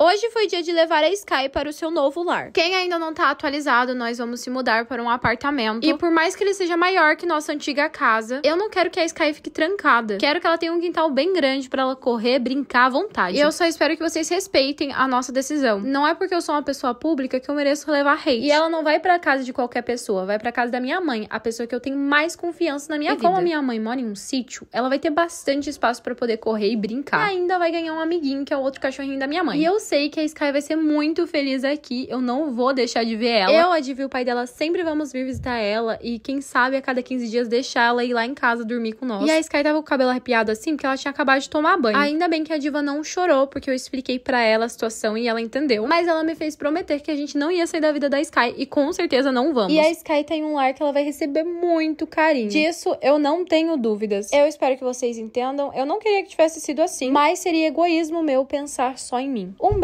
Hoje foi dia de levar a Sky para o seu novo lar. Quem ainda não está atualizado, nós vamos se mudar para um apartamento. E por mais que ele seja maior que nossa antiga casa, eu não quero que a Sky fique trancada. Quero que ela tenha um quintal bem grande para ela correr, brincar à vontade. E eu só espero que vocês respeitem a nossa decisão. Não é porque eu sou uma pessoa pública que eu mereço levar hate. E ela não vai para casa de qualquer pessoa, vai para casa da minha mãe, a pessoa que eu tenho mais confiança na minha e é vida. E como a minha mãe mora em um sítio, ela vai ter bastante espaço para poder correr e brincar. E ainda vai ganhar um amiguinho que é o outro cachorrinho da minha mãe. E eu sei que a Sky vai ser muito feliz aqui. Eu não vou deixar de ver ela. Eu, a Divi o pai dela sempre vamos vir visitar ela. E quem sabe a cada 15 dias deixar ela ir lá em casa dormir com nós. E a Sky tava com o cabelo arrepiado assim, porque ela tinha acabado de tomar banho. Ainda bem que a Diva não chorou, porque eu expliquei para ela a situação e ela entendeu. Mas ela me fez prometer que a gente não ia sair da vida da Sky. E com certeza não vamos. E a Sky tem um lar que ela vai receber muito carinho. Disso eu não tenho dúvidas. Eu espero que vocês entendam. Eu não queria que tivesse sido assim, mas seria egoísmo meu pensar só em mim. Um